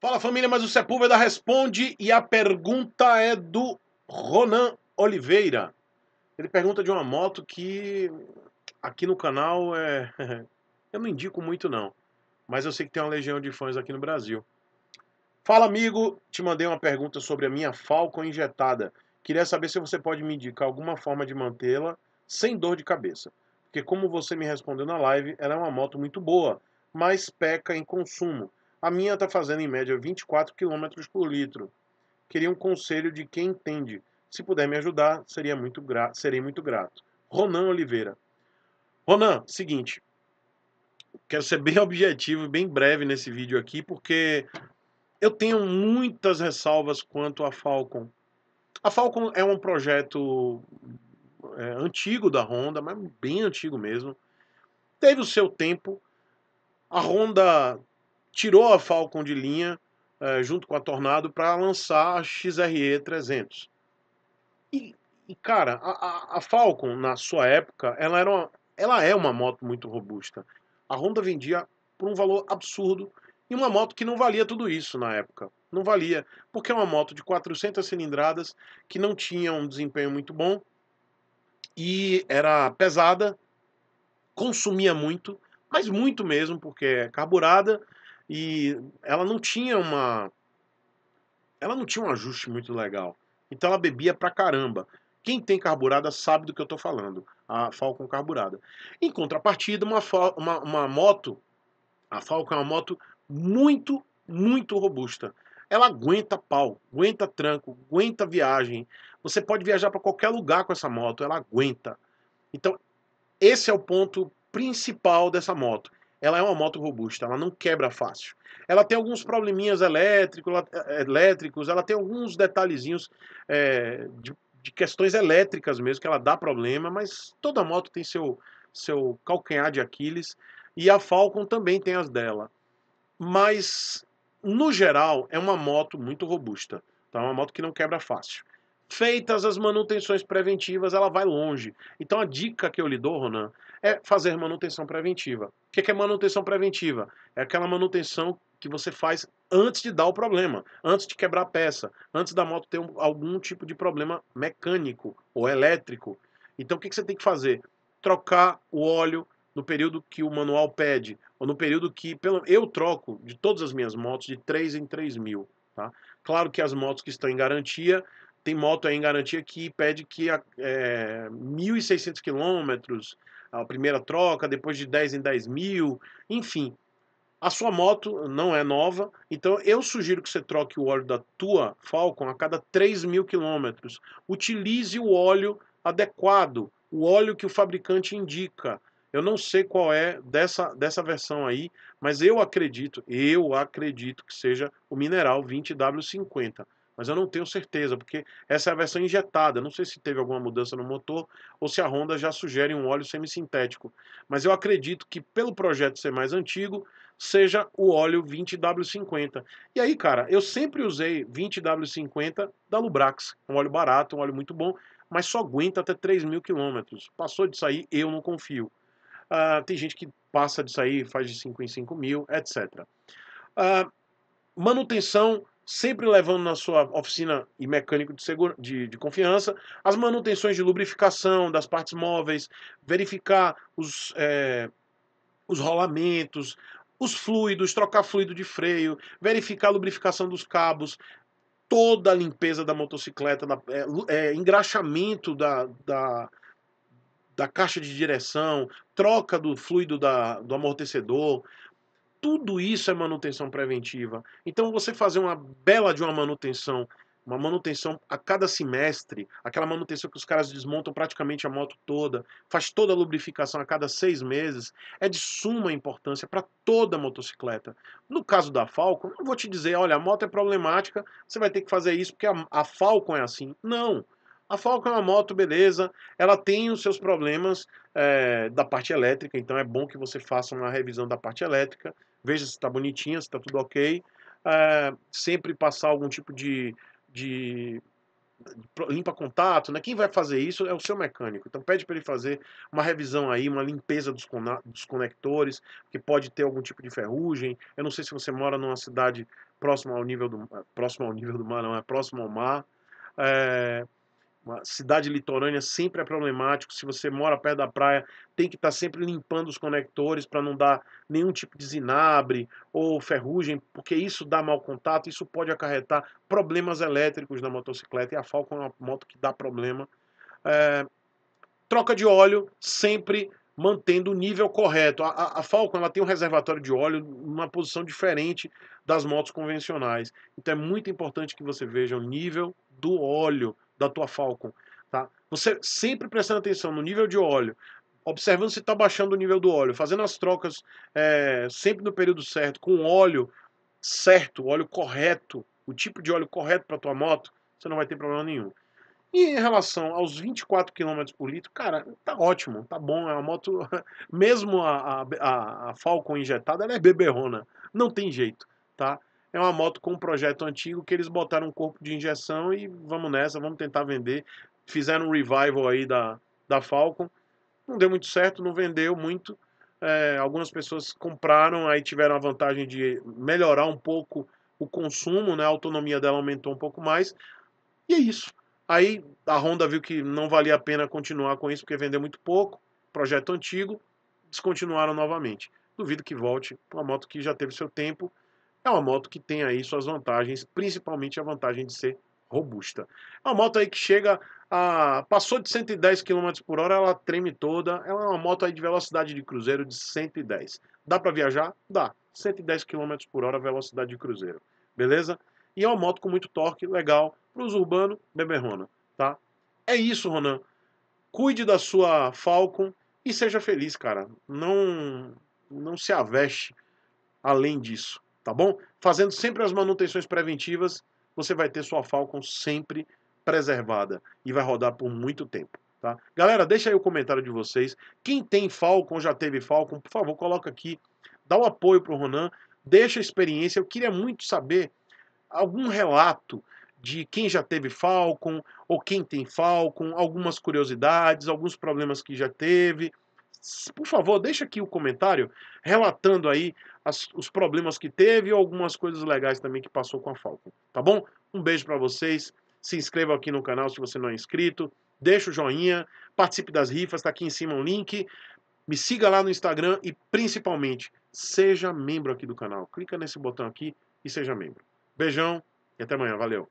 Fala família, mas o Sepúlveda responde e a pergunta é do Ronan Oliveira. Ele pergunta de uma moto que aqui no canal é... eu não indico muito não, mas eu sei que tem uma legião de fãs aqui no Brasil. Fala amigo, te mandei uma pergunta sobre a minha Falcon injetada. Queria saber se você pode me indicar alguma forma de mantê-la sem dor de cabeça. Porque como você me respondeu na live, ela é uma moto muito boa, mas peca em consumo. A minha está fazendo em média 24 km por litro. Queria um conselho de quem entende. Se puder me ajudar, seria muito gra... serei muito grato. Ronan Oliveira. Ronan, seguinte. Quero ser bem objetivo e bem breve nesse vídeo aqui, porque eu tenho muitas ressalvas quanto à Falcon. A Falcon é um projeto é, antigo da Honda, mas bem antigo mesmo. Teve o seu tempo. A Honda tirou a Falcon de linha é, junto com a Tornado para lançar a XRE 300. E, e cara, a, a, Falcon na sua época, ela era uma, ela é uma moto muito robusta. A Honda vendia por um valor absurdo e uma moto que não valia tudo isso na época. Não valia, porque é uma moto de 400 cilindradas que não tinha um desempenho muito bom e era pesada, consumia muito, mas muito mesmo, porque é carburada e ela não tinha uma. Ela não tinha um ajuste muito legal. Então ela bebia pra caramba. Quem tem carburada sabe do que eu tô falando. A Falcon carburada. Em contrapartida, uma, uma, uma moto. A Falcon é uma moto muito, muito robusta. Ela aguenta pau, aguenta tranco, aguenta viagem. Você pode viajar para qualquer lugar com essa moto, ela aguenta. Então, esse é o ponto principal dessa moto ela é uma moto robusta, ela não quebra fácil. Ela tem alguns probleminhas elétrico, eh, elétricos, ela tem alguns detalhezinhos é, de, de, questões elétricas mesmo, que ela dá problema, mas toda moto tem seu, seu calcanhar de Aquiles, e a Falcon também tem as dela. Mas, no geral, é uma moto muito robusta, tá? É uma moto que não quebra fácil. Feitas as manutenções preventivas, ela vai longe. Então a dica que eu lhe dou, Ronan, é fazer manutenção preventiva. O que é manutenção preventiva? É aquela manutenção que você faz antes de dar o problema, antes de quebrar a peça, antes da moto ter algum tipo de problema mecânico ou elétrico. Então o que, que você tem que fazer? Trocar o óleo no período que o manual pede, ou no período que pelo, eu troco de todas as minhas motos de 3 em 3 mil. Tá? Claro que as motos que estão em garantia tem moto aí em garantia que pede que a, é, 1.600 quilômetros, a primeira troca, depois de 10 em 10 mil, enfim. A sua moto não é nova, então eu sugiro que você troque o óleo da tua Falcon a cada 3 mil quilômetros. Utilize o óleo adequado, o óleo que o fabricante indica. Eu não sei qual é dessa, dessa versão aí, mas eu acredito, eu acredito que seja o mineral 20W50 mas eu não tenho certeza, porque essa é a versão injetada. Não sei se teve alguma mudança no motor ou se a Honda já sugere um óleo semissintético. Mas eu acredito que, pelo projeto ser mais antigo, seja o óleo 20W50. E aí, cara, eu sempre usei 20W50 da Lubrax. Um óleo barato, um óleo muito bom, mas só aguenta até 3 mil quilômetros. Passou disso aí, eu não confio. Uh, tem gente que passa disso aí, faz de 5 em 5 mil, etc. Uh, ah, manutenção sempre levando na sua oficina e mecânico de, segura, de, de, confiança as manutenções de lubrificação das partes móveis, verificar os, é, os rolamentos, os fluidos, trocar fluido de freio, verificar a lubrificação dos cabos, toda a limpeza da motocicleta, da, é, é, engraxamento da, da, da caixa de direção, troca do fluido da, do amortecedor, tudo isso é manutenção preventiva. Então você fazer uma bela de uma manutenção, uma manutenção a cada semestre, aquela manutenção que os caras desmontam praticamente a moto toda, faz toda a lubrificação a cada seis meses, é de suma importância para toda a motocicleta. No caso da Falcon, não vou te dizer, olha, a moto é problemática, você vai ter que fazer isso porque a, a Falcon é assim. Não. A Falcon é uma moto, beleza, ela tem os seus problemas é, da parte elétrica, então é bom que você faça uma revisão da parte elétrica, veja se está bonitinha, se está tudo ok. É, sempre passar algum tipo de, de limpa contato, né? Quem vai fazer isso é o seu mecânico. Então pede para ele fazer uma revisão aí, uma limpeza dos, dos conectores, que pode ter algum tipo de ferrugem. Eu não sei se você mora numa cidade próxima ao nível do próximo ao nível do mar, não é próximo ao mar. É, uma cidade litorânea sempre é problemático. Se você mora perto da praia, tem que estar tá sempre limpando os conectores para não dar nenhum tipo de zinabre ou ferrugem, porque isso dá mau contato, isso pode acarretar problemas elétricos na motocicleta. E a Falcon é uma moto que dá problema. É... troca de óleo sempre mantendo o nível correto. A, a, a, Falcon ela tem um reservatório de óleo numa posição diferente das motos convencionais. Então é muito importante que você veja o nível do óleo da tua Falcon, tá? Você sempre prestando atenção no nível de óleo, observando se está baixando o nível do óleo, fazendo as trocas é, sempre no período certo, com óleo certo, óleo correto, o tipo de óleo correto para tua moto, você não vai ter problema nenhum. E em relação aos 24 km por litro, cara, tá ótimo, tá bom. É uma moto, mesmo a, a, a Falcon injetada, ela é beberrona, não tem jeito, tá? É uma moto com um projeto antigo que eles botaram um corpo de injeção e vamos nessa, vamos tentar vender. Fizeram um revival aí da, da Falcon. Não deu muito certo, não vendeu muito. É, algumas pessoas compraram, aí tiveram a vantagem de melhorar um pouco o consumo, né? A autonomia dela aumentou um pouco mais. E é isso. Aí a Honda viu que não valia a pena continuar com isso porque vendeu muito pouco, projeto antigo, descontinuaram novamente. Duvido que volte uma moto que já teve seu tempo é uma moto que tem aí suas vantagens, principalmente a vantagem de ser robusta. É uma moto aí que chega a. passou de 110 km por hora, ela treme toda. Ela é uma moto aí de velocidade de cruzeiro de 110. Dá para viajar? Dá. 110 km por hora, velocidade de cruzeiro. Beleza? E é uma moto com muito torque, legal. Para os urbanos, beberrona, tá? É isso, Ronan. Cuide da sua Falcon e seja feliz, cara. Não, não se aveste além disso tá bom? Fazendo sempre as manutenções preventivas, você vai ter sua Falcon sempre preservada e vai rodar por muito tempo. Tá? Galera, deixa aí o comentário de vocês. Quem tem Falcon, já teve Falcon, por favor, coloca aqui. Dá o um apoio pro Ronan, deixa a experiência. Eu queria muito saber algum relato de quem já teve Falcon ou quem tem Falcon, algumas curiosidades, alguns problemas que já teve. Por favor, deixa aqui o comentário relatando aí as, os problemas que teve e algumas coisas legais também que passou com a Falcon, tá bom? Um beijo para vocês, se inscreva aqui no canal se você não é inscrito, deixa o joinha, participe das rifas, tá aqui em cima o um link, me siga lá no Instagram e principalmente seja membro aqui do canal. Clica nesse botão aqui e seja membro. Beijão e até amanhã, valeu.